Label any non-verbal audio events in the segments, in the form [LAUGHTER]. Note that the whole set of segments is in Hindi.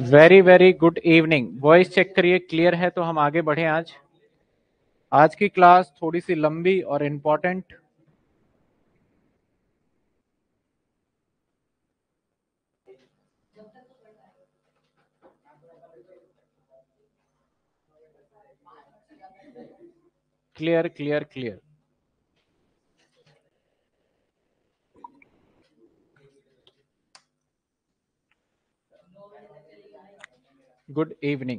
Very very good evening voice check करिए क्लियर है तो हम आगे बढ़े आज आज की क्लास थोड़ी सी लंबी और important clear clear clear good evening.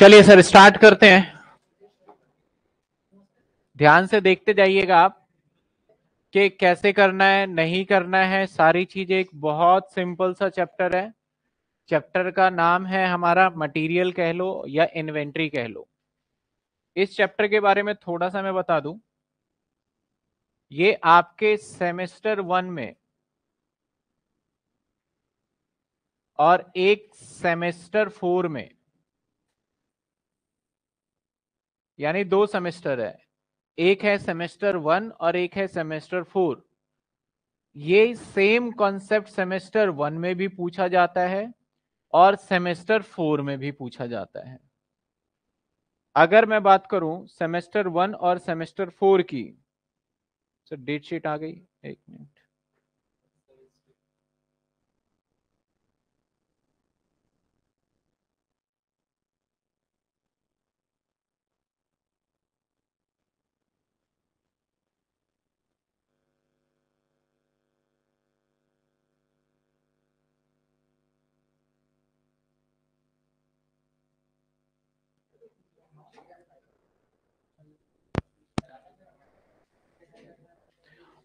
चलिए सर स्टार्ट करते हैं ध्यान से देखते जाइएगा आप कि कैसे करना है नहीं करना है सारी चीजें एक बहुत सिंपल सा चैप्टर है चैप्टर का नाम है हमारा मटेरियल कह लो या इन्वेंट्री कह लो इस चैप्टर के बारे में थोड़ा सा मैं बता दूं ये आपके सेमेस्टर वन में और एक सेमेस्टर फोर में यानी दो सेमेस्टर है एक है सेमेस्टर वन और एक है सेमेस्टर फोर ये सेम कॉन्सेप्ट सेमेस्टर वन में भी पूछा जाता है और सेमेस्टर फोर में भी पूछा जाता है अगर मैं बात करूं सेमेस्टर वन और सेमेस्टर फोर की सर डेट शीट आ गई एक मिनट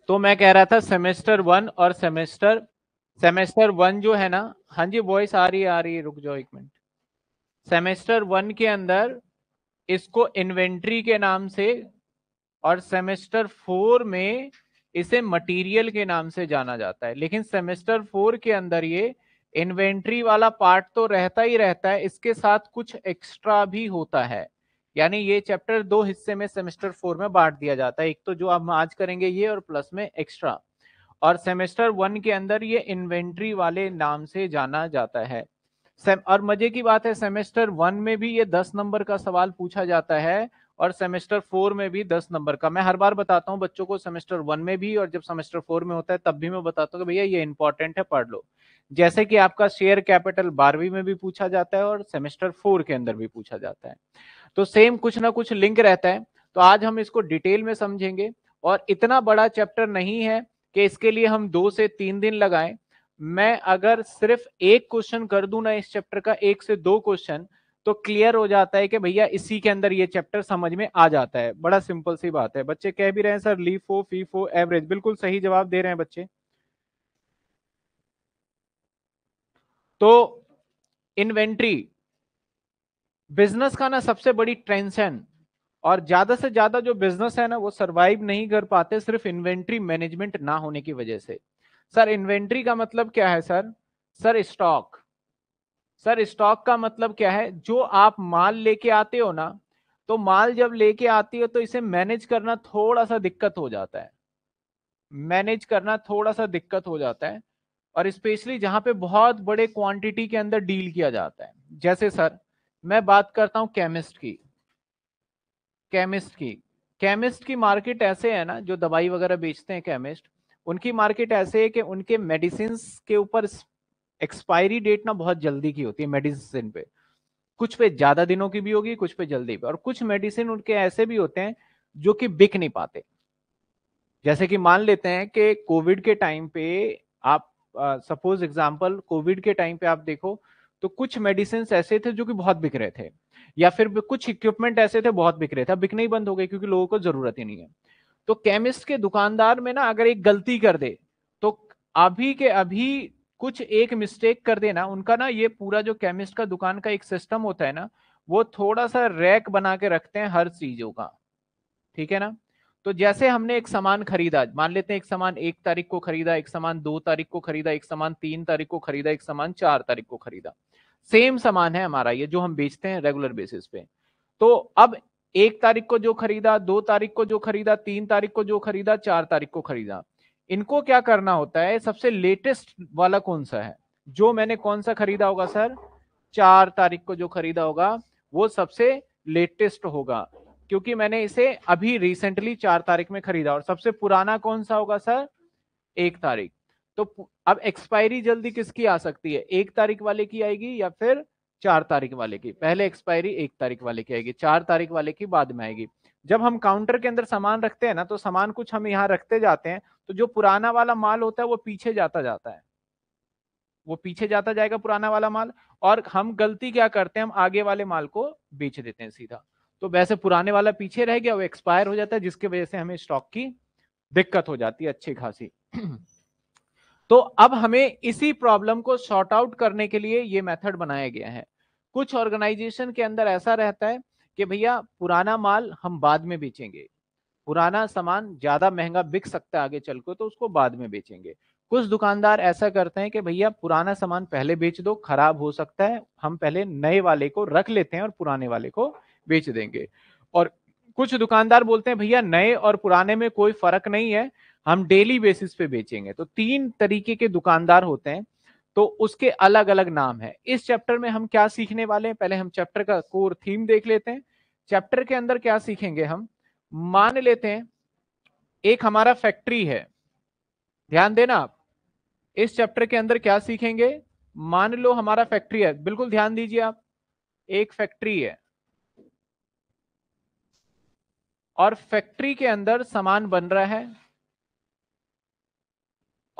तो मैं कह रहा था सेमेस्टर वन और सेमेस्टर सेमेस्टर वन जो है ना हाँ जी वॉइस आ रही आ रही रुक जाओ एक मिनट सेमेस्टर वन के अंदर इसको इन्वेंट्री के नाम से और सेमेस्टर फोर में इसे मटेरियल के नाम से जाना जाता है लेकिन सेमेस्टर फोर के अंदर ये इन्वेंट्री वाला पार्ट तो रहता ही रहता है इसके साथ कुछ एक्स्ट्रा भी होता है यानी ये चैप्टर दो हिस्से में सेमेस्टर फोर में बांट दिया जाता है एक तो जो हम आज करेंगे ये और प्लस में एक्स्ट्रा और सेमेस्टर वन के अंदर ये इन्वेंट्री वाले नाम से जाना जाता है और मजे की बात है सेमेस्टर वन में भी ये दस नंबर का सवाल पूछा जाता है और सेमेस्टर फोर में भी दस नंबर का मैं हर बार बताता हूँ बच्चों को सेमेस्टर वन में भी और जब सेमेस्टर फोर में होता है तब भी मैं बताता हूँ कि भैया ये इंपॉर्टेंट है पढ़ लो जैसे कि आपका शेयर कैपिटल बारहवीं में भी पूछा जाता है और सेमेस्टर फोर के अंदर भी पूछा जाता है तो सेम कुछ ना कुछ लिंक रहता है तो आज हम इसको डिटेल में समझेंगे और इतना बड़ा चैप्टर नहीं है कि इसके लिए हम दो से तीन दिन लगाएं मैं अगर सिर्फ एक क्वेश्चन कर दू ना इस चैप्टर का एक से दो क्वेश्चन तो क्लियर हो जाता है कि भैया इसी के अंदर ये चैप्टर समझ में आ जाता है बड़ा सिंपल सी बात है बच्चे कह भी रहे हैं सर फीफ हो एवरेज बिल्कुल सही जवाब दे रहे हैं बच्चे तो इन्वेंट्री बिजनेस का ना सबसे बड़ी टेंशन और ज्यादा से ज्यादा जो बिजनेस है ना वो सरवाइव नहीं कर पाते सिर्फ इन्वेंट्री मैनेजमेंट ना होने की वजह से सर इन्वेंट्री का मतलब क्या है sir sir stock sir stock का मतलब क्या है जो आप माल लेके आते हो ना तो माल जब लेके आती हो तो इसे मैनेज करना थोड़ा सा दिक्कत हो जाता है मैनेज करना थोड़ा सा दिक्कत हो जाता है और स्पेशली जहां पे बहुत बड़े क्वांटिटी के अंदर डील किया जाता है जैसे सर मैं बात करता हूं केमिस्ट की केमिस्ट की केमिस्ट की मार्केट ऐसे है ना जो दवाई वगैरह बेचते हैं केमिस्ट उनकी मार्केट ऐसे है कि उनके मेडिसिन के ऊपर एक्सपायरी डेट ना बहुत जल्दी की होती है मेडिसिन पे कुछ पे ज्यादा दिनों की भी होगी कुछ पे जल्दी पे और कुछ मेडिसिन उनके ऐसे भी होते हैं जो कि बिक नहीं पाते जैसे कि मान लेते हैं कि कोविड के टाइम पे आप सपोज uh, एग्जाम्पल कोविड के टाइम पे आप देखो तो कुछ मेडिसिन ऐसे थे जो कि बहुत बिक रहे थे या फिर कुछ इक्विपमेंट ऐसे थे बहुत बिक रहे थे बिकने ही बंद हो गए क्योंकि लोगों को जरूरत ही नहीं है तो केमिस्ट के दुकानदार में ना अगर एक गलती कर दे तो अभी के अभी कुछ एक मिस्टेक कर देना उनका ना ये पूरा जो केमिस्ट का दुकान का एक सिस्टम होता है ना वो थोड़ा सा रैक बना के रखते हैं हर चीजों का ठीक है ना तो जैसे हमने एक सामान खरीदा मान लेते हैं एक सामान एक तारीख को खरीदा एक सामान दो तारीख को खरीदा एक सामान तीन तारीख को खरीदा एक सामान चार तारीख को खरीदा सेम सामान है हमारा ये जो हम बेचते हैं रेगुलर बेसिस पे तो अब एक तारीख को जो खरीदा दो तारीख को जो खरीदा तीन तारीख को जो खरीदा चार तारीख को खरीदा इनको क्या करना होता है सबसे लेटेस्ट वाला कौन सा है जो मैंने कौन सा खरीदा होगा सर चार तारीख को जो खरीदा होगा वो सबसे लेटेस्ट होगा क्योंकि मैंने इसे अभी रिसेंटली चार तारीख में खरीदा और सबसे पुराना कौन सा होगा सर एक तारीख तो अब एक्सपायरी जल्दी किसकी आ सकती है एक तारीख वाले की आएगी या फिर चार तारीख वाले की पहले एक्सपायरी एक तारीख वाले की आएगी चार तारीख वाले की बाद में आएगी जब हम काउंटर के अंदर सामान रखते हैं ना तो सामान कुछ हम यहाँ रखते जाते हैं तो जो पुराना वाला माल होता है वो पीछे जाता जाता है वो पीछे जाता जाएगा पुराना वाला माल और हम गलती क्या करते हैं हम आगे वाले माल को बेच देते हैं सीधा तो वैसे पुराने वाला पीछे रह गया वो एक्सपायर हो जाता है जिसकी वजह से हमें स्टॉक की दिक्कत हो जाती है अच्छी खासी [CLEARS THROAT] तो अब हमें इसी प्रॉब्लम को शॉर्ट आउट करने के लिए ये मेथड बनाया गया है कुछ ऑर्गेनाइजेशन के अंदर ऐसा रहता है कि भैया पुराना माल हम बाद में बेचेंगे पुराना सामान ज्यादा महंगा बिक सकता है आगे चल को तो उसको बाद में बेचेंगे कुछ दुकानदार ऐसा करते हैं कि भैया पुराना सामान पहले बेच दो खराब हो सकता है हम पहले नए वाले को रख लेते हैं और पुराने वाले को बेच देंगे और कुछ दुकानदार बोलते हैं भैया नए और पुराने में कोई फर्क नहीं है हम डेली बेसिस पे बेचेंगे तो तीन तरीके के दुकानदार होते हैं तो उसके अलग अलग नाम है इस चैप्टर में हम क्या सीखने वाले हैं पहले हम चैप्टर का कोर थीम देख लेते हैं चैप्टर के अंदर क्या सीखेंगे हम मान लेते हैं एक हमारा फैक्ट्री है ध्यान देना आप इस चैप्टर के अंदर क्या सीखेंगे मान लो हमारा फैक्ट्री है बिल्कुल ध्यान दीजिए आप एक फैक्ट्री है और फैक्ट्री के अंदर सामान बन रहा है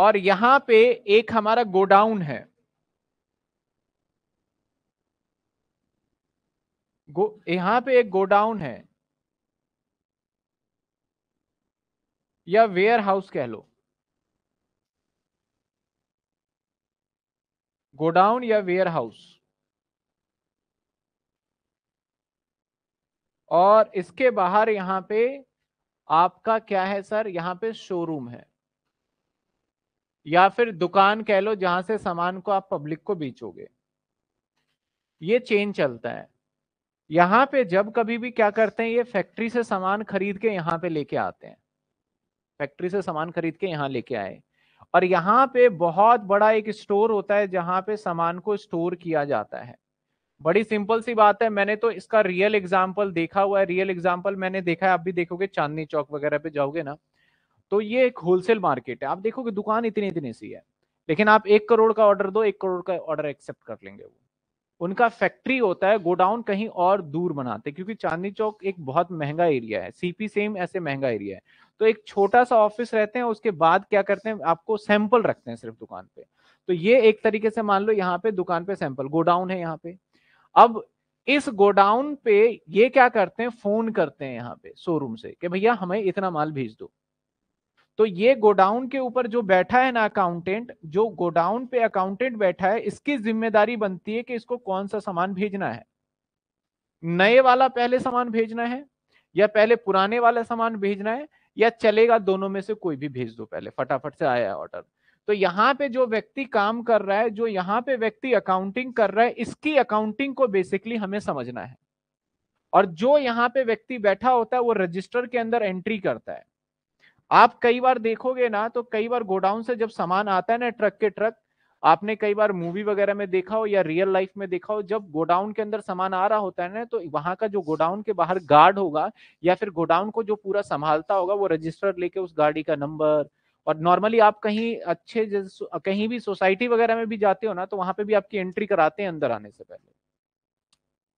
और यहां पे एक हमारा गोडाउन है गो यहां पे एक गोडाउन है या वेयर हाउस कह लो गोडाउन या वेयर हाउस और इसके बाहर यहां पे आपका क्या है सर यहां पे शोरूम है या फिर दुकान कह लो जहां से सामान को आप पब्लिक को बेचोगे ये चेन चलता है यहाँ पे जब कभी भी क्या करते हैं ये फैक्ट्री से सामान खरीद के यहाँ पे लेके आते हैं फैक्ट्री से सामान खरीद के यहां लेके आए और यहाँ पे बहुत बड़ा एक स्टोर होता है जहां पे सामान को स्टोर किया जाता है बड़ी सिंपल सी बात है मैंने तो इसका रियल एग्जाम्पल देखा हुआ है रियल एग्जाम्पल मैंने देखा है आप भी देखोगे चांदनी चौक वगैरह पे जाओगे ना तो ये एक होलसेल मार्केट है आप देखो कि दुकान इतनी इतनी सी है लेकिन आप एक करोड़ का ऑर्डर दो एक करोड़ का ऑर्डर एक्सेप्ट कर लेंगे वो उनका फैक्ट्री होता है गोडाउन कहीं और दूर बनाते क्योंकि चांदनी चौक एक बहुत महंगा एरिया है सीपी सेम ऐसे महंगा एरिया है तो एक छोटा सा ऑफिस रहते हैं उसके बाद क्या करते हैं आपको सैंपल रखते हैं सिर्फ दुकान पे तो ये एक तरीके से मान लो यहाँ पे दुकान पे सैंपल गोडाउन है यहाँ पे अब इस गोडाउन पे ये क्या करते हैं फोन करते हैं यहाँ पे शोरूम से कि भैया हमें इतना माल भेज दो तो ये गोडाउन के ऊपर जो बैठा है ना अकाउंटेंट जो गोडाउन पे अकाउंटेंट बैठा है इसकी जिम्मेदारी बनती है कि इसको कौन सा सामान भेजना है नए वाला पहले सामान भेजना है या पहले पुराने वाला सामान भेजना है या चलेगा दोनों में से कोई भी भेज दो पहले फटाफट से आया ऑर्डर तो यहाँ पे जो व्यक्ति काम कर रहा है जो यहाँ पे व्यक्ति अकाउंटिंग कर रहा है इसकी अकाउंटिंग को बेसिकली हमें समझना है और जो यहाँ पे व्यक्ति बैठा होता है वो रजिस्टर के अंदर एंट्री करता है आप कई बार देखोगे ना तो कई बार गोडाउन से जब सामान आता है ना ट्रक के ट्रक आपने कई बार मूवी वगैरह में देखा हो या रियल लाइफ में देखा हो जब गोडाउन के अंदर सामान आ रहा होता है ना तो वहां का जो गोडाउन के बाहर गार्ड होगा या फिर गोडाउन को जो पूरा संभालता होगा वो रजिस्टर लेके उस गाड़ी का नंबर और नॉर्मली आप कहीं अच्छे कहीं भी सोसाइटी वगैरह में भी जाते हो ना तो वहां पे भी आपकी एंट्री कराते हैं अंदर आने से पहले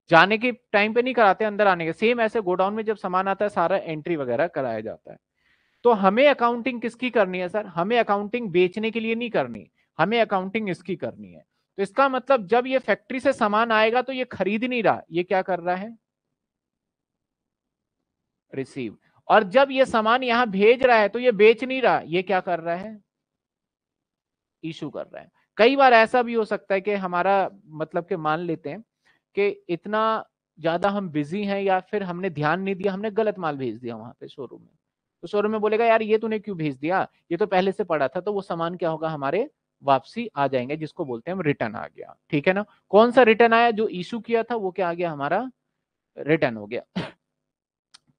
जाने के टाइम पे नहीं कराते अंदर आने के सेम ऐसे गोडाउन में जब सामान आता है सारा एंट्री वगैरह कराया जाता है तो हमें अकाउंटिंग किसकी करनी है सर हमें अकाउंटिंग बेचने के लिए नहीं करनी हमें अकाउंटिंग इसकी करनी है तो इसका मतलब जब ये फैक्ट्री से सामान आएगा तो ये खरीद नहीं रहा ये क्या कर रहा है रिसीव और जब ये सामान यहां भेज रहा है तो ये बेच नहीं रहा ये क्या कर रहा है इशू कर रहा है कई बार ऐसा भी हो सकता है कि हमारा मतलब के मान लेते हैं कि इतना ज्यादा हम बिजी हैं या फिर हमने ध्यान नहीं दिया हमने गलत माल भेज दिया वहां पे शोरूम में तो शोरूम में बोलेगा यार ये तूने क्यों भेज दिया ये तो पहले से पड़ा था तो वो सामान क्या होगा हमारे वापसी आ जाएंगे जिसको बोलते हैं रिटर्न आ गया ठीक है ना कौन सा रिटर्न आया जो इशू किया था वो क्या आ गया हमारा रिटर्न हो गया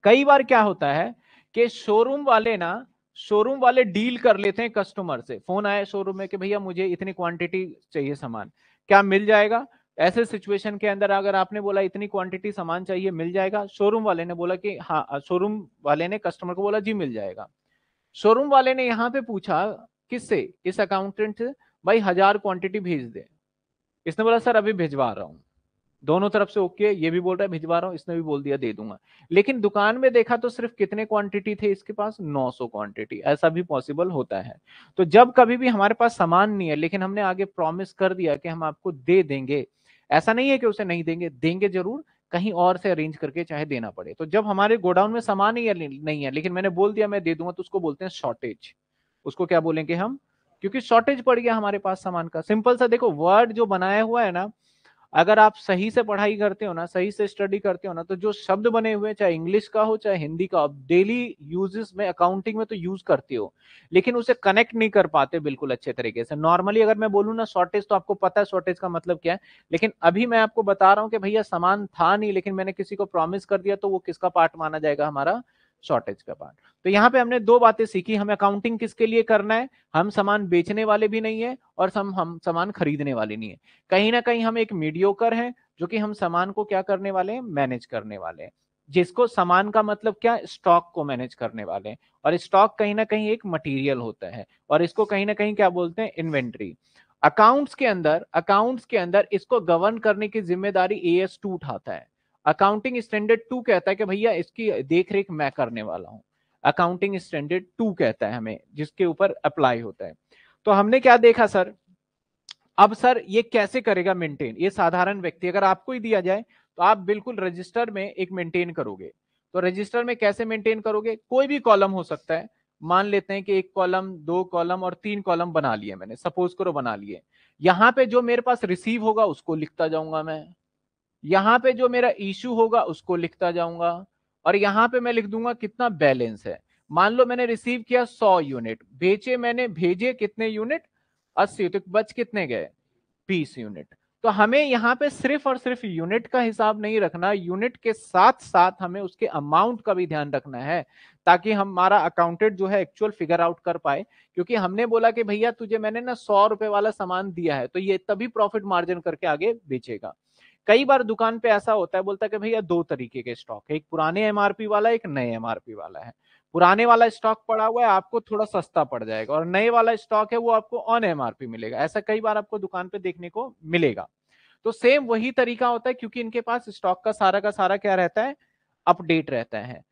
कई बार क्या होता है कि शोरूम वाले ना शोरूम वाले डील कर लेते हैं कस्टमर से फोन आया शोरूम में कि भैया मुझे इतनी क्वांटिटी चाहिए सामान क्या मिल जाएगा ऐसे सिचुएशन के अंदर अगर आपने बोला इतनी क्वांटिटी सामान चाहिए मिल जाएगा शोरूम वाले ने बोला कि हाँ शोरूम वाले ने कस्टमर को बोला जी मिल जाएगा शोरूम वाले ने यहाँ पे पूछा किससे इस अकाउंटेंट से भाई हजार क्वांटिटी भेज दे इसने बोला सर अभी भिजवा रहा हूँ दोनों तरफ से ओके ये भी बोल रहा है भिजवा रहा हूँ इसने भी बोल दिया दे दूंगा लेकिन दुकान में देखा तो सिर्फ कितने क्वांटिटी थे इसके पास 900 क्वांटिटी ऐसा भी पॉसिबल होता है तो जब कभी भी हमारे पास सामान नहीं है लेकिन हमने आगे प्रॉमिस कर दिया कि हम आपको दे देंगे ऐसा नहीं है कि उसे नहीं देंगे देंगे जरूर कहीं और से अरेंज करके चाहे देना पड़े तो जब हमारे गोडाउन में सामान ही नहीं है लेकिन मैंने बोल दिया मैं दे दूंगा तो उसको बोलते हैं शॉर्टेज उसको क्या बोलेंगे हम क्योंकि शॉर्टेज पड़ गया हमारे पास सामान का सिंपल सा देखो वर्ड जो बनाया हुआ है ना अगर आप सही से पढ़ाई करते हो ना सही से स्टडी करते हो ना तो जो शब्द बने हुए चाहे इंग्लिश का हो चाहे हिंदी का आप डेली यूजेस में अकाउंटिंग में तो यूज करते हो लेकिन उसे कनेक्ट नहीं कर पाते बिल्कुल अच्छे तरीके से नॉर्मली अगर मैं बोलूँ ना शॉर्टेज तो आपको पता है शॉर्टेज का मतलब क्या है लेकिन अभी मैं आपको बता रहा हूँ कि भैया सामान था नहीं लेकिन मैंने किसी को प्रॉमिस कर दिया तो वो किसका पार्ट माना जाएगा हमारा शॉर्टेज का पार्ट तो यहाँ पे हमने दो बातें सीखी हमें अकाउंटिंग किसके लिए करना है हम सामान बेचने वाले भी नहीं है और सम, हम सामान खरीदने वाले नहीं है कहीं ना कहीं हम एक मीडियोकर हैं जो कि हम सामान को क्या करने वाले हैं मैनेज करने वाले हैं जिसको सामान का मतलब क्या स्टॉक को मैनेज करने वाले हैं और स्टॉक कहीं ना कहीं एक मटेरियल होता है और इसको कहीं ना कहीं क्या बोलते हैं इन्वेंट्री अकाउंट्स के अंदर अकाउंट्स के अंदर इसको गवर्न करने की जिम्मेदारी ए एस टू उठाता है अकाउंटिंग स्टैंडर्ड टू कहता है कि भैया इसकी देख रेख मैं करने वाला हूँ अकाउंटिंग स्टैंडर्ड टू कहता है हमें जिसके ऊपर अप्लाई होता है तो हमने क्या देखा सर अब सर ये कैसे करेगा मेंटेन ये साधारण व्यक्ति अगर आपको ही दिया जाए तो आप बिल्कुल रजिस्टर में एक मेंटेन करोगे तो रजिस्टर में कैसे मेंटेन करोगे कोई भी कॉलम हो सकता है मान लेते हैं कि एक कॉलम दो कॉलम और तीन कॉलम बना लिए मैंने सपोज करो बना लिए यहां पे जो मेरे पास रिसीव होगा उसको लिखता जाऊंगा मैं यहां पे जो मेरा इश्यू होगा उसको लिखता जाऊंगा और यहां पे मैं लिख दूंगा कितना बैलेंस है मान लो मैंने रिसीव किया सौ यूनिट बेचे मैंने भेजे कितने यूनिट अस्सी तो बच कितने गए बीस यूनिट तो हमें यहाँ पे सिर्फ और सिर्फ यूनिट का हिसाब नहीं रखना यूनिट के साथ साथ हमें उसके अमाउंट का भी ध्यान रखना है ताकि हमारा अकाउंटेंट जो है एक्चुअल फिगर आउट कर पाए क्योंकि हमने बोला कि भैया तुझे मैंने ना सौ रुपए वाला सामान दिया है तो ये तभी प्रॉफिट मार्जिन करके आगे बेचेगा कई बार दुकान पे ऐसा होता है बोलता है कि भैया दो तरीके के स्टॉक है एक पुराने एमआरपी वाला एक नए एमआरपी वाला है पुराने वाला स्टॉक पड़ा हुआ है आपको थोड़ा सस्ता पड़ जाएगा और नए वाला स्टॉक है वो आपको ऑन एमआरपी मिलेगा ऐसा कई बार आपको दुकान पे देखने को मिलेगा तो सेम वही तरीका होता है क्योंकि इनके पास स्टॉक का सारा का सारा क्या रहता है अपडेट रहता है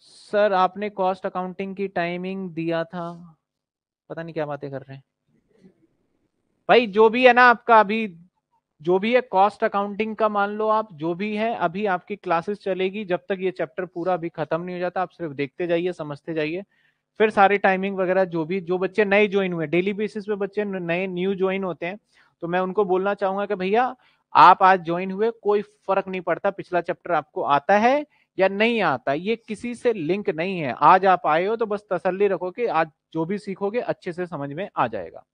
सर आपने कॉस्ट अकाउंटिंग की टाइमिंग दिया था पता नहीं क्या बातें कर रहे हैं भाई जो भी है ना आपका अभी जो भी है कॉस्ट अकाउंटिंग का मान लो आप जो भी है अभी आपकी क्लासेस चलेगी जब तक ये चैप्टर पूरा अभी खत्म नहीं हो जाता आप सिर्फ देखते जाइए समझते जाइए फिर सारे टाइमिंग वगैरह जो भी जो बच्चे नए ज्वाइन हुए डेली बेसिस पे बच्चे नए न्यू ज्वाइन होते हैं तो मैं उनको बोलना चाहूंगा कि भैया आप आज ज्वाइन हुए कोई फर्क नहीं पड़ता पिछला चैप्टर आपको आता है या नहीं आता ये किसी से लिंक नहीं है आज आप आए हो तो बस तसल्ली रखो कि आज जो भी सीखोगे अच्छे से समझ में आ जाएगा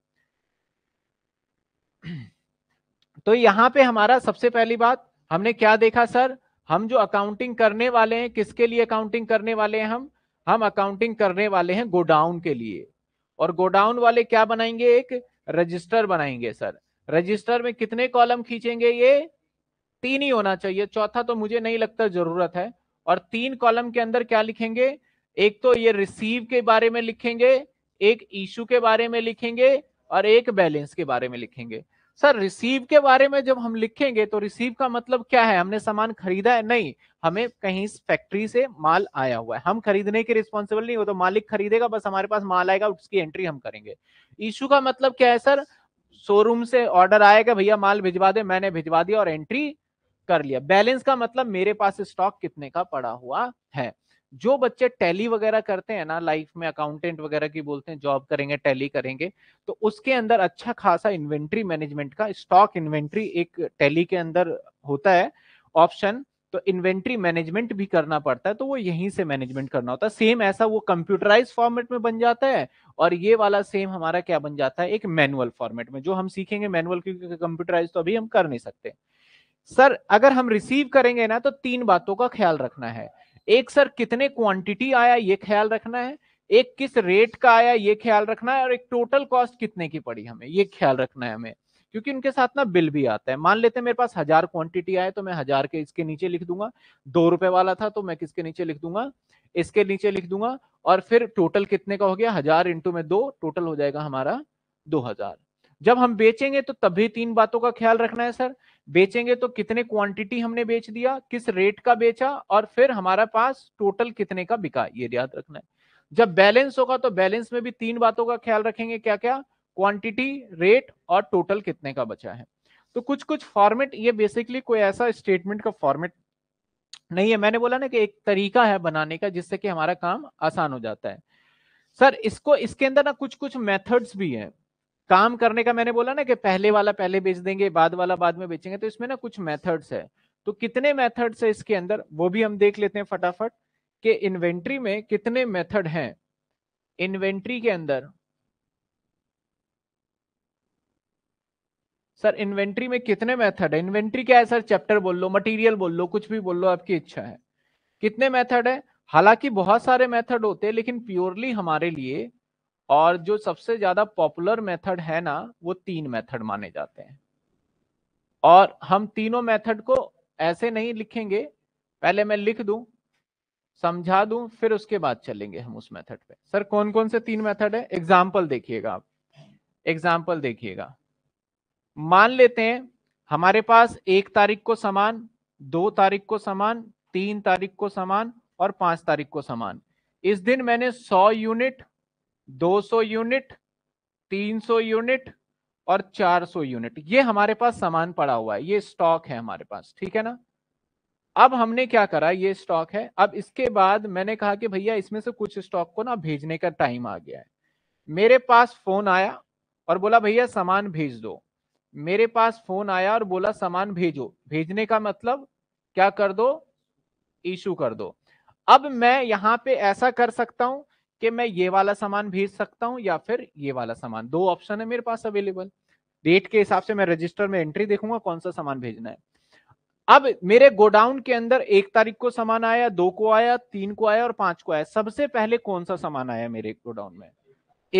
तो यहां पे हमारा सबसे पहली बात हमने क्या देखा सर हम जो अकाउंटिंग करने वाले हैं किसके लिए अकाउंटिंग करने वाले हैं हम हम अकाउंटिंग करने वाले हैं गोडाउन के लिए और गोडाउन वाले क्या बनाएंगे एक रजिस्टर बनाएंगे सर रजिस्टर में कितने कॉलम खींचेंगे ये तीन ही होना चाहिए चौथा तो मुझे नहीं लगता जरूरत है और तीन कॉलम के अंदर क्या लिखेंगे एक तो ये रिसीव के बारे में लिखेंगे एक इशू के बारे में लिखेंगे और एक बैलेंस के बारे में लिखेंगे सर रिसीव के बारे में जब हम लिखेंगे तो रिसीव का मतलब क्या है हमने सामान खरीदा है नहीं हमें कहीं फैक्ट्री से माल आया हुआ है हम खरीदने के रिस्पॉन्सिबल नहीं हो तो मालिक खरीदेगा बस हमारे पास माल आएगा उसकी एंट्री हम करेंगे इशू का मतलब क्या है सर शोरूम से ऑर्डर आएगा भैया माल भिजवा दे मैंने भिजवा दिया और एंट्री कर लिया बैलेंस का मतलब मेरे पास स्टॉक कितने का पड़ा हुआ है जो बच्चे टैली वगैरह करते हैं ना लाइफ में अकाउंटेंट वगैरह की बोलते हैं जॉब करेंगे टैली करेंगे तो उसके अंदर अच्छा खासा इन्वेंट्री मैनेजमेंट का स्टॉक इन्वेंट्री एक टैली के अंदर होता है ऑप्शन तो इन्वेंट्री मैनेजमेंट भी करना पड़ता है तो वो यहीं से मैनेजमेंट करना होता है सेम ऐसा वो कंप्यूटराइज फॉर्मेट में बन जाता है और ये वाला सेम हमारा क्या बन जाता है एक मैनुअल फॉर्मेट में जो हम सीखेंगे मैनुअल क्योंकि कंप्यूटराइज तो अभी हम कर नहीं सकते सर अगर हम रिसीव करेंगे ना तो तीन बातों का ख्याल रखना है एक सर कितने क्वांटिटी आया ये ख्याल रखना है एक किस रेट का आया ये ख्याल रखना है और एक टोटल कॉस्ट कितने की पड़ी हमें ये ख्याल रखना है हमें क्योंकि उनके साथ ना बिल भी आता है मान लेते हैं मेरे पास हजार क्वांटिटी आए तो मैं हजार के इसके नीचे लिख दूंगा दो रुपए वाला था तो मैं किसके नीचे लिख दूंगा इसके नीचे लिख दूंगा और फिर टोटल कितने का हो गया हजार इंटू में दो टोटल हो जाएगा हमारा दो हजार जब हम बेचेंगे तो तभी तीन बातों का ख्याल रखना है सर बेचेंगे तो कितने क्वांटिटी हमने बेच दिया किस रेट का बेचा और फिर हमारा पास टोटल कितने का बिका ये याद रखना है जब बैलेंस होगा तो बैलेंस में भी तीन बातों का ख्याल रखेंगे क्या क्या क्वांटिटी रेट और टोटल कितने का बचा है तो कुछ कुछ फॉर्मेट ये बेसिकली कोई ऐसा स्टेटमेंट का फॉर्मेट नहीं है मैंने बोला ना कि एक तरीका है बनाने का जिससे कि हमारा काम आसान हो जाता है सर इसको इसके अंदर ना कुछ कुछ मेथड्स भी हैं काम करने का मैंने बोला ना कि पहले वाला पहले बेच देंगे बाद वाला बाद में बेचेंगे तो इसमें ना कुछ मेथड्स है तो कितने मेथड्स है इसके अंदर वो भी हम देख लेते हैं फटाफट कि इन्वेंट्री में कितने मेथड हैं इन्वेंट्री के अंदर सर इन्वेंट्री में कितने मेथड है इन्वेंट्री क्या है सर चैप्टर बोल लो मटेरियल बोल लो कुछ भी बोल लो आपकी इच्छा है कितने मेथड है हालांकि बहुत सारे मेथड होते हैं लेकिन प्योरली हमारे लिए और जो सबसे ज्यादा पॉपुलर मेथड है ना वो तीन मेथड माने जाते हैं और हम तीनों मेथड को ऐसे नहीं लिखेंगे पहले मैं लिख दूं समझा दूं फिर उसके बाद चलेंगे हम उस मेथड पे सर कौन कौन से तीन मेथड है एग्जाम्पल देखिएगा आप एग्जाम्पल देखिएगा मान लेते हैं हमारे पास एक तारीख को समान दो तारीख को समान तीन तारीख को समान और पांच तारीख को समान इस दिन मैंने सौ यूनिट 200 यूनिट 300 यूनिट और 400 यूनिट ये हमारे पास सामान पड़ा हुआ है ये स्टॉक है हमारे पास ठीक है ना अब हमने क्या करा ये स्टॉक है अब इसके बाद मैंने कहा कि भैया इसमें से कुछ स्टॉक को ना भेजने का टाइम आ गया है मेरे पास फोन आया और बोला भैया सामान भेज दो मेरे पास फोन आया और बोला सामान भेजो भेजने का मतलब क्या कर दो इशू कर दो अब मैं यहां पे ऐसा कर सकता हूं कि मैं ये वाला सामान भेज सकता हूं या फिर ये वाला सामान दो ऑप्शन है मेरे पास अवेलेबल डेट के हिसाब से मैं रजिस्टर में एंट्री देखूंगा कौन सा सामान भेजना है अब मेरे गोडाउन के अंदर एक तारीख को सामान आया दो को आया तीन को आया और पांच को आया सबसे पहले कौन सा सामान आया मेरे गोडाउन में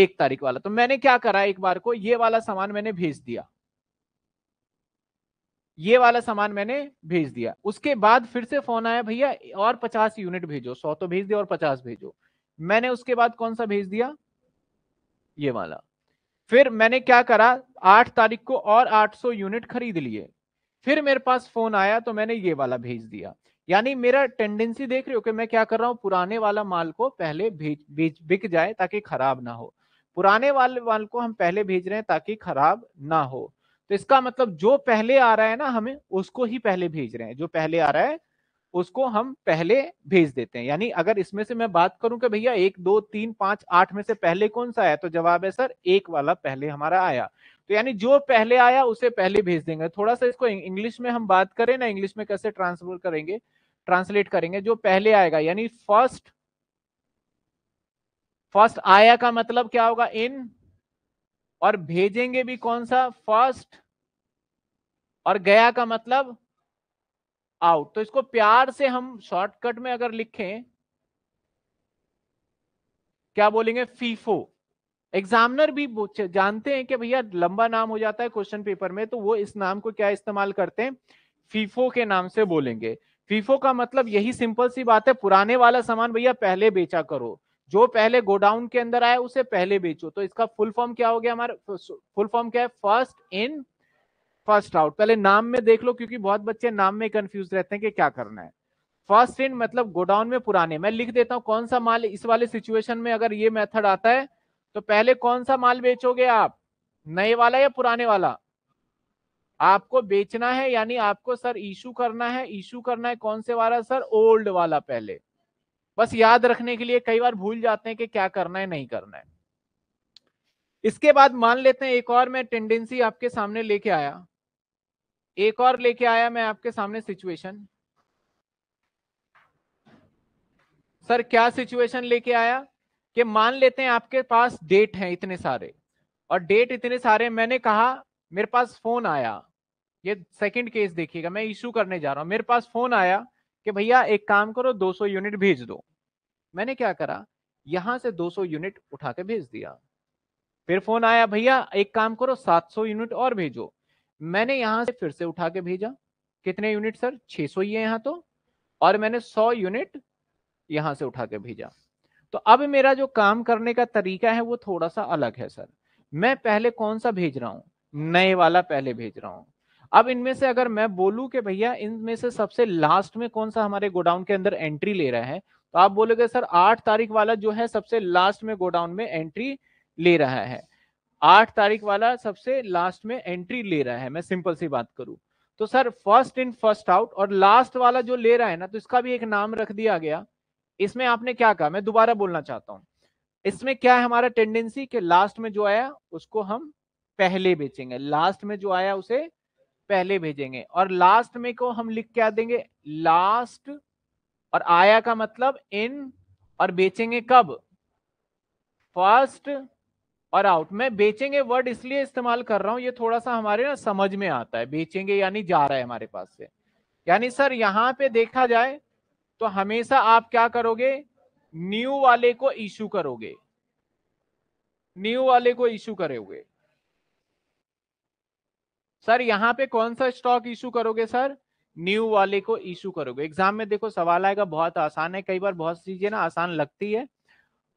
एक तारीख वाला तो मैंने क्या करा एक बार को ये वाला सामान मैंने भेज दिया ये वाला सामान मैंने भेज दिया उसके बाद फिर से फोन आया भैया और पचास यूनिट भेजो सौ तो भेज दिया और पचास भेजो मैंने उसके बाद कौन सा भेज दिया ये वाला फिर मैंने क्या करा आठ तारीख को और आठ सौ यूनिट खरीद लिए फिर मेरे पास फोन आया तो मैंने ये वाला भेज दिया यानी मेरा टेंडेंसी देख रहे हो कि मैं क्या कर रहा हूँ पुराने वाला माल को पहले भेज भेज बिक जाए ताकि खराब ना हो पुराने वाले माल को हम पहले भेज रहे हैं ताकि खराब ना हो तो इसका मतलब जो पहले आ रहा है ना हमें उसको ही पहले भेज रहे हैं जो पहले आ रहा है उसको हम पहले भेज देते हैं यानी अगर इसमें से मैं बात करूं कि भैया एक दो तीन पांच आठ में से पहले कौन सा आया तो जवाब है सर एक वाला पहले हमारा आया तो यानी जो पहले आया उसे पहले भेज देंगे थोड़ा सा इसको इंग्लिश में हम बात करें ना इंग्लिश में कैसे ट्रांसफर करेंगे ट्रांसलेट करेंगे जो पहले आएगा यानी फर्स्ट फर्स्ट आया का मतलब क्या होगा इन और भेजेंगे भी कौन सा फर्स्ट और गया का मतलब आउट तो इसको प्यार से हम शॉर्टकट में अगर लिखें क्या बोलेंगे फीफो एग्जामिनर भी जानते हैं कि भैया लंबा नाम हो जाता है क्वेश्चन पेपर में तो वो इस नाम को क्या इस्तेमाल करते हैं फीफो के नाम से बोलेंगे फीफो का मतलब यही सिंपल सी बात है पुराने वाला सामान भैया पहले बेचा करो जो पहले गोडाउन के अंदर आया उसे पहले बेचो तो इसका फुल फॉर्म क्या हो गया हमारा फुल फॉर्म क्या है फर्स्ट इन फर्स्ट आउट पहले नाम में देख लो क्योंकि बहुत बच्चे नाम में कंफ्यूज रहते हैं कि क्या करना है फर्स्ट इन मतलब गोडाउन में पुराने मैं लिख देता हूं कौन सा माल इस वाले सिचुएशन में अगर ये मेथड आता है तो पहले कौन सा माल बेचोगे आप नए वाला या पुराने वाला आपको बेचना है यानी आपको सर इशू करना है इशू करना है कौन से वाला सर ओल्ड वाला पहले बस याद रखने के लिए कई बार भूल जाते हैं कि क्या करना है नहीं करना है इसके बाद मान लेते हैं एक और मैं टेंडेंसी आपके सामने लेके आया एक और लेके आया मैं आपके सामने सिचुएशन सर क्या सिचुएशन लेके आया कि मान लेते हैं आपके पास डेट है इतने सारे और डेट इतने सारे मैंने कहा मेरे पास फोन आया ये सेकंड केस देखिएगा मैं इशू करने जा रहा हूं मेरे पास फोन आया कि भैया एक काम करो 200 यूनिट भेज दो मैंने क्या करा यहां से 200 यूनिट उठा के भेज दिया फिर फोन आया भैया एक काम करो 700 यूनिट और भेजो मैंने यहां से फिर से उठा के भेजा कितने यूनिट सर 600 ही है यहां तो और मैंने 100 यूनिट यहां से उठा के भेजा तो अब मेरा जो काम करने का तरीका है वो थोड़ा सा अलग है सर मैं पहले कौन सा भेज रहा हूं नए वाला पहले भेज रहा हूं अब इनमें से अगर मैं बोलूं कि भैया इनमें से सबसे लास्ट में कौन सा हमारे गोडाउन के अंदर एंट्री ले रहा है तो आप बोलोगे सर आठ तारीख वाला जो है सबसे लास्ट में गोडाउन में एंट्री ले रहा है आठ तारीख वाला सबसे लास्ट में एंट्री ले रहा है मैं सिंपल सी बात करूं तो sir first in first out और लास्ट वाला जो ले रहा है ना तो इसका भी एक नाम रख दिया गया इसमें आपने क्या कहा मैं दोबारा बोलना चाहता हूं इसमें क्या है हमारा टेंडेंसी कि लास्ट में जो आया उसको हम पहले बेचेंगे लास्ट में जो आया उसे पहले भेजेंगे और लास्ट में को हम लिख क्या देंगे लास्ट और आया का मतलब इन और बेचेंगे कब फर्स्ट और आउट मैं बेचेंगे वर्ड इसलिए इस्तेमाल कर रहा हूँ ये थोड़ा सा हमारे ना समझ में आता है बेचेंगे यानी जा रहा है हमारे पास से यानी सर यहाँ पे देखा जाए तो हमेशा आप क्या करोगे न्यू वाले को इशू करोगे न्यू वाले को इशू करोगे सर यहाँ पे कौन सा स्टॉक इशू करोगे सर न्यू वाले को इशू करोगे एग्जाम में देखो सवाल आएगा बहुत आसान है कई बार बहुत चीजें ना आसान लगती है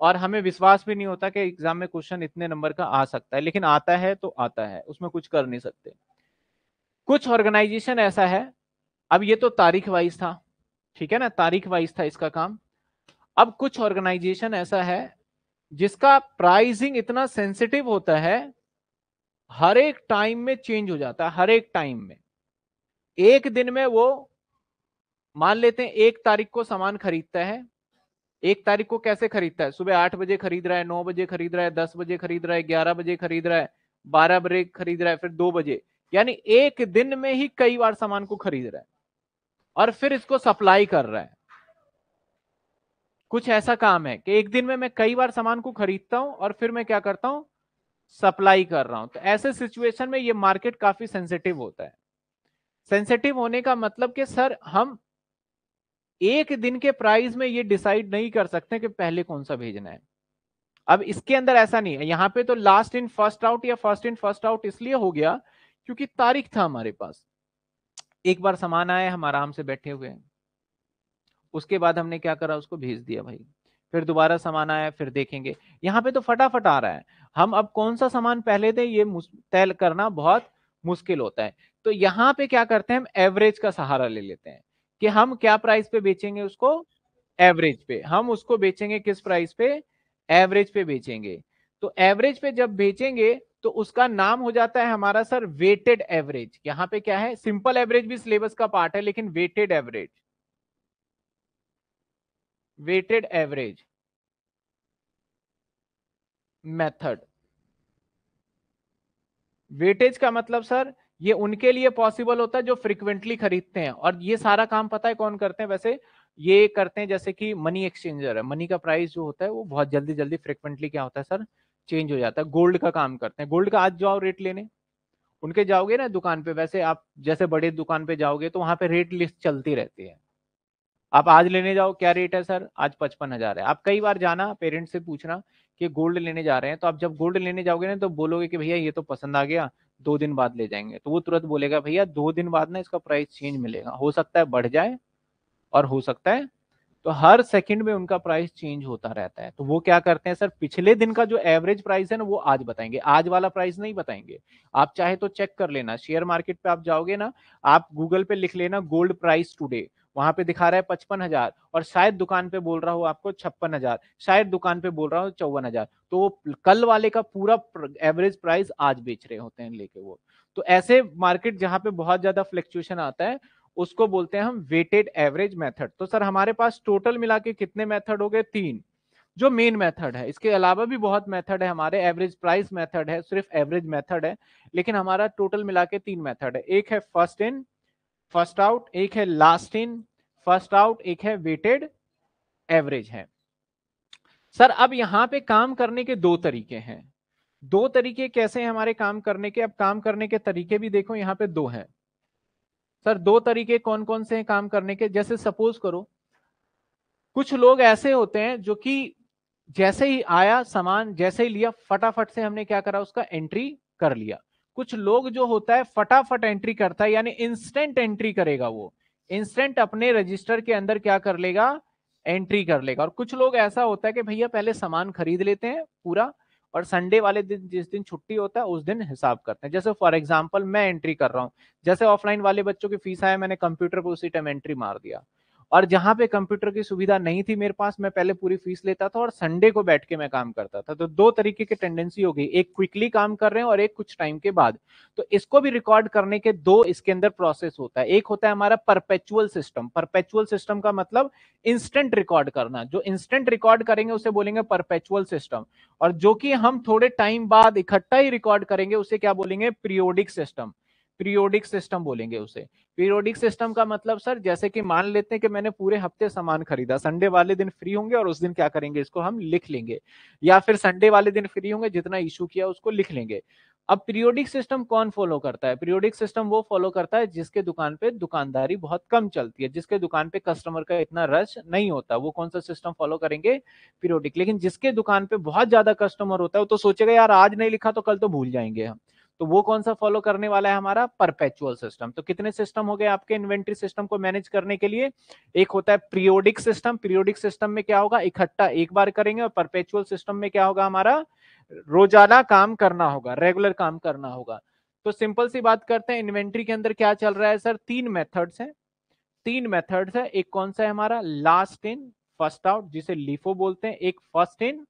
और हमें विश्वास भी नहीं होता कि एग्जाम में क्वेश्चन इतने नंबर का आ सकता है लेकिन आता है तो आता है उसमें कुछ कर नहीं सकते कुछ ऑर्गेनाइजेशन ऐसा है अब ये तो तारीख वाइज था ठीक है ना तारीख वाइज था इसका काम अब कुछ ऑर्गेनाइजेशन ऐसा है जिसका प्राइजिंग इतना सेंसिटिव होता है हर एक टाइम में चेंज हो जाता है हर एक टाइम में एक दिन में वो मान लेते हैं एक तारीख को सामान खरीदता है एक तारीख को कैसे खरीदता है सुबह आठ बजे खरीद रहा है नौ बजे खरीद रहा है दस बजे खरीद रहा है ग्यारह बजे खरीद रहा है बारह बजे खरीद रहा है फिर दो बजे यानी एक दिन में ही कई बार सामान को खरीद रहा है और फिर इसको सप्लाई कर रहा है कुछ ऐसा काम है कि एक दिन में मैं कई बार सामान को खरीदता हूं और फिर मैं क्या करता हूं सप्लाई कर रहा हूं तो ऐसे सिचुएशन में ये मार्केट काफी सेंसिटिव होता है सेंसिटिव होने का मतलब कि सर हम एक दिन के प्राइस में ये डिसाइड नहीं कर सकते कि पहले कौन सा भेजना है अब इसके अंदर ऐसा नहीं है यहाँ पे तो लास्ट इन फर्स्ट आउट या फर्स्ट इन फर्स्ट आउट इसलिए हो गया क्योंकि तारीख था हमारे पास एक बार सामान आया हम आराम से बैठे हुए हैं उसके बाद हमने क्या करा उसको भेज दिया भाई फिर दोबारा सामान आया फिर देखेंगे यहाँ पे तो फटाफट आ रहा है हम अब कौन सा सामान पहले दें ये तय करना बहुत मुश्किल होता है तो यहाँ पे क्या करते हैं हम एवरेज का सहारा ले लेते हैं कि हम क्या प्राइस पे बेचेंगे उसको एवरेज पे हम उसको बेचेंगे किस प्राइस पे एवरेज पे बेचेंगे तो एवरेज पे जब बेचेंगे तो उसका नाम हो जाता है हमारा सर वेटेड एवरेज यहां पे क्या है सिंपल एवरेज भी सिलेबस का पार्ट है लेकिन weighted average weighted average method weightage का मतलब सर ये उनके लिए पॉसिबल होता है जो फ्रिक्वेंटली खरीदते हैं और ये सारा काम पता है कौन करते हैं वैसे ये करते हैं जैसे कि मनी एक्सचेंजर है मनी का प्राइस जो होता है वो बहुत जल्दी जल्दी फ्रिक्वेंटली क्या होता है सर चेंज हो जाता है गोल्ड का काम करते हैं गोल्ड का आज जाओ रेट लेने उनके जाओगे ना दुकान पे वैसे आप जैसे बड़े दुकान पे जाओगे तो वहां पे रेट लिस्ट चलती रहती है आप आज लेने जाओ क्या रेट है सर आज पचपन हजार है आप कई बार जाना पेरेंट्स से पूछना कि गोल्ड लेने जा रहे हैं तो आप जब गोल्ड लेने जाओगे ना तो बोलोगे कि भैया ये तो पसंद आ गया दो दिन बाद ले जाएंगे तो वो तुरंत बोलेगा भैया दो दिन बाद ना इसका प्राइस चेंज मिलेगा हो सकता है बढ़ जाए और हो सकता है तो हर सेकंड में उनका प्राइस चेंज होता रहता है तो वो क्या करते हैं सर पिछले दिन का जो एवरेज प्राइस है ना वो आज बताएंगे आज वाला प्राइस नहीं बताएंगे आप चाहे तो चेक कर लेना शेयर मार्केट पे आप जाओगे ना आप गूगल पे लिख लेना गोल्ड प्राइस टुडे वहां पे दिखा रहा है पचपन हजार और शायद दुकान पे बोल रहा हो आपको छप्पन हजार शायद दुकान पे बोल रहा हो चौवन हजार तो वो कल वाले का पूरा एवरेज प्राइस आज बेच रहे होते हैं लेके वो तो ऐसे मार्केट जहाँ पे बहुत ज्यादा फ्लक्चुएशन आता है उसको बोलते हैं हम वेटेड एवरेज मेथड तो सर हमारे पास टोटल मिला के कितने मेथड हो गए तीन जो मेन मेथड है इसके अलावा भी बहुत मेथड है हमारे एवरेज प्राइस मेथड है सिर्फ एवरेज मेथड है लेकिन हमारा टोटल मिला के तीन मेथड है एक है फर्स्ट इन फर्स्ट आउट एक है लास्ट इन फर्स्ट आउट एक है वेटेड एवरेज है सर अब यहां पे काम करने के दो तरीके हैं दो तरीके कैसे हैं हमारे काम करने के अब काम करने के तरीके भी देखो यहां पे दो हैं सर दो तरीके कौन कौन से हैं काम करने के जैसे सपोज करो कुछ लोग ऐसे होते हैं जो कि जैसे ही आया सामान जैसे ही लिया फटाफट से हमने क्या करा उसका एंट्री कर लिया कुछ लोग जो होता है फटाफट एंट्री करता है यानी इंस्टेंट एंट्री करेगा वो इंस्टेंट अपने रजिस्टर के अंदर क्या कर लेगा एंट्री कर लेगा और कुछ लोग ऐसा होता है कि भैया पहले सामान खरीद लेते हैं पूरा और संडे वाले दिन जिस दिन छुट्टी होता है उस दिन हिसाब करते हैं जैसे फॉर एग्जाम्पल मैं एंट्री कर रहा हूँ जैसे ऑफलाइन वाले बच्चों की फीस आया मैंने कंप्यूटर पर उसी टाइम एंट्री मार दिया और जहां पे कंप्यूटर की सुविधा नहीं थी मेरे पास मैं पहले पूरी फीस लेता था और संडे को बैठ के मैं काम करता था तो दो तरीके की टेंडेंसी हो गई एक क्विकली काम कर रहे हैं और एक कुछ टाइम के बाद तो इसको भी रिकॉर्ड करने के दो इसके अंदर प्रोसेस होता है एक होता है हमारा परपेचुअल सिस्टम परपेचुअल सिस्टम का मतलब इंस्टेंट रिकॉर्ड करना जो इंस्टेंट रिकॉर्ड करेंगे उसे बोलेंगे परपेचुअल सिस्टम और जो कि हम थोड़े टाइम बाद इकट्ठा ही रिकॉर्ड करेंगे उसे क्या बोलेंगे पीरियोडिक सिस्टम पीरियोडिक सिस्टम बोलेंगे उसे पीरियोडिक सिस्टम का मतलब सर जैसे कि मान लेते हैं कि मैंने पूरे हफ्ते सामान खरीदा संडे वाले दिन फ्री होंगे और उस दिन क्या करेंगे इसको हम लिख लेंगे या फिर संडे वाले दिन फ्री होंगे जितना इशू किया उसको लिख लेंगे अब पीरियोडिक सिस्टम कौन फॉलो करता है पीरियोडिक सिस्टम वो फॉलो करता है जिसके दुकान पे दुकानदारी बहुत कम चलती है जिसके दुकान पे कस्टमर का इतना रश नहीं होता वो कौन सा सिस्टम फॉलो करेंगे पीरियोडिक लेकिन जिसके दुकान पे बहुत ज्यादा कस्टमर होता है वो तो सोचेगा यार आज नहीं लिखा तो कल तो भूल जाएंगे हम तो वो कौन सा फॉलो करने वाला है हमारा परपेचुअल सिस्टम तो कितने सिस्टम हो गए आपके इन्वेंट्री सिस्टम को मैनेज करने के लिए एक होता है पीरियोडिक सिस्टम पीरियोडिक सिस्टम में क्या होगा इकट्ठा एक बार करेंगे और परपेचुअल सिस्टम में क्या होगा हमारा रोजाना काम करना होगा रेगुलर काम करना होगा तो सिंपल सी बात करते हैं इन्वेंट्री के अंदर क्या चल रहा है सर तीन मेथड्स हैं तीन मेथड्स है एक कौन सा है हमारा लास्ट इन फर्स्ट आउट जिसे लिफो बोलते हैं एक फर्स्ट इन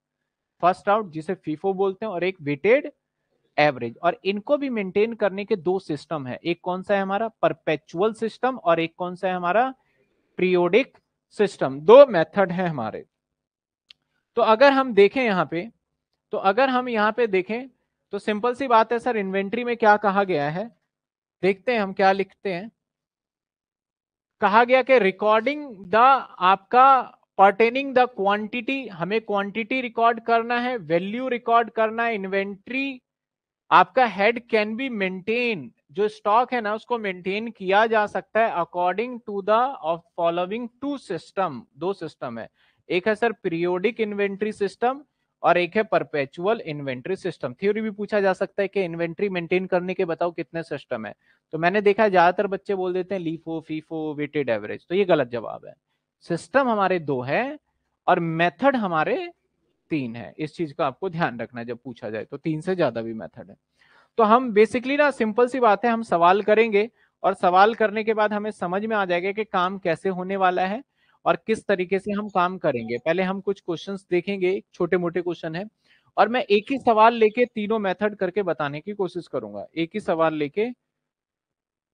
फर्स्ट आउट जिसे फीफो बोलते हैं और एक वेटेड एवरेज और इनको भी मेंटेन करने के दो सिस्टम है एक कौन सा है हमारा परपेचुअल सिस्टम और एक कौन सा है हमारा प्रियोडिक सिस्टम दो मेथड है हमारे तो अगर हम देखें यहां पे तो अगर हम यहां पे देखें तो सिंपल सी बात है सर इन्वेंट्री में क्या कहा गया है देखते हैं हम क्या लिखते हैं कहा गया कि रिकॉर्डिंग द आपका पर्टेनिंग द क्वांटिटी हमें क्वांटिटी रिकॉर्ड करना है वैल्यू रिकॉर्ड करना है इन्वेंट्री आपका हेड कैन बी मेंटेन जो स्टॉक है ना उसको मेंटेन किया जा सकता है according to the of following to system दो सिस्टम है एक है सर पीरियोडिक इन्वेंट्री सिस्टम और एक है परपेचुअल इन्वेंट्री सिस्टम थ्योरी भी पूछा जा सकता है कि इन्वेंट्री मेंटेन करने के बताओ कितने सिस्टम है तो मैंने देखा ज्यादातर बच्चे बोल देते हैं लीफो फीफो वेटेड एवरेज तो ये गलत जवाब है सिस्टम हमारे दो है और मेथड हमारे तीन है इस चीज का आपको ध्यान रखना है जब पूछा जाए तो तीन से ज्यादा भी मेथड है तो हम बेसिकली ना सिंपल सी बात है हम सवाल करेंगे और सवाल करने के बाद हमें समझ में आ जाएगा कि काम कैसे होने वाला है और किस तरीके से हम काम करेंगे पहले हम कुछ क्वेश्चन देखेंगे छोटे मोटे क्वेश्चन है और मैं एक ही सवाल लेके तीनों मेथड करके बताने की कोशिश करूंगा एक ही सवाल लेके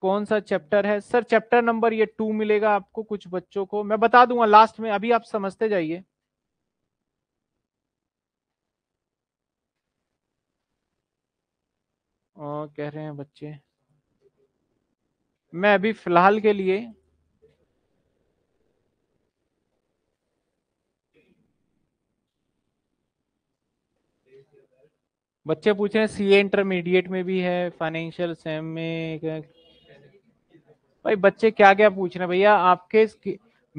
कौन सा चैप्टर है सर चैप्टर नंबर ये टू मिलेगा आपको कुछ बच्चों को मैं बता दूंगा लास्ट में अभी आप समझते जाइए और कह रहे हैं बच्चे मैं अभी फिलहाल के लिए बच्चे पूछ रहे हैं सी इंटरमीडिएट में भी है फाइनेंशियल सेम में भाई बच्चे क्या क्या पूछ रहे हैं भैया आपके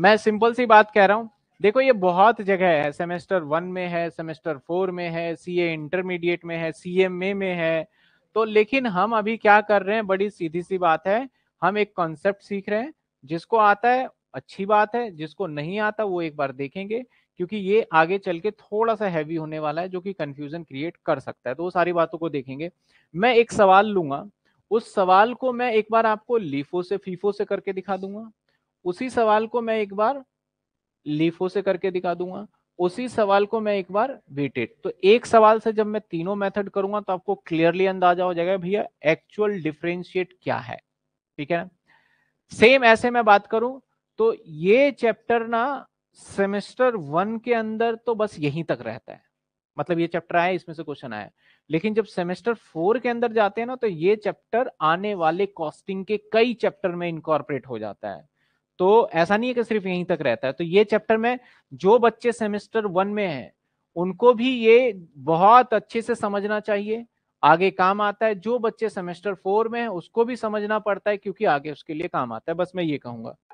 मैं सिंपल सी बात कह रहा हूँ देखो ये बहुत जगह है सेमेस्टर वन में है सेमेस्टर फोर में है सी इंटरमीडिएट में है सी में है तो लेकिन हम अभी क्या कर रहे हैं बड़ी सीधी सी बात है हम एक कॉन्सेप्ट सीख रहे हैं जिसको आता है अच्छी बात है जिसको नहीं आता वो एक बार देखेंगे क्योंकि ये आगे चल के थोड़ा सा हैवी होने वाला है जो कि कंफ्यूजन क्रिएट कर सकता है तो वो सारी बातों को देखेंगे मैं एक सवाल लूंगा उस सवाल को मैं एक बार आपको लीफो से फीफो से करके दिखा दूंगा उसी सवाल को मैं एक बार लीफो से करके दिखा दूंगा उसी सवाल को मैं एक बार वेटेड तो एक सवाल से जब मैं तीनों मेथड करूंगा तो आपको क्लियरली अंदाजा हो जाएगा भैया एक्चुअल डिफ्रेंशिएट क्या है ठीक है ना सेम ऐसे मैं बात करूं तो ये चैप्टर ना सेमेस्टर वन के अंदर तो बस यहीं तक रहता है मतलब ये चैप्टर आया इसमें से क्वेश्चन आया लेकिन जब सेमेस्टर फोर के अंदर जाते हैं ना तो ये चैप्टर आने वाले कॉस्टिंग के कई चैप्टर में इनकॉर्पोरेट हो जाता है तो ऐसा नहीं है कि सिर्फ यहीं तक रहता है तो ये चैप्टर में जो बच्चे सेमेस्टर वन में हैं उनको भी ये बहुत अच्छे से समझना चाहिए आगे काम आता है जो बच्चे सेमेस्टर फोर में है उसको भी समझना पड़ता है क्योंकि आगे उसके लिए काम आता है बस मैं ये कहूंगा